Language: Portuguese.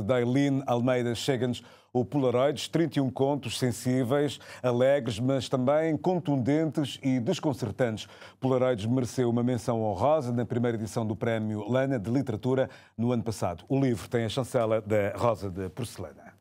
Da Eileen Almeida chega-nos o Polaroids, 31 contos sensíveis, alegres, mas também contundentes e desconcertantes. Polaroids mereceu uma menção honrosa na primeira edição do Prémio Lana de Literatura no ano passado. O livro tem a chancela da Rosa de Porcelana.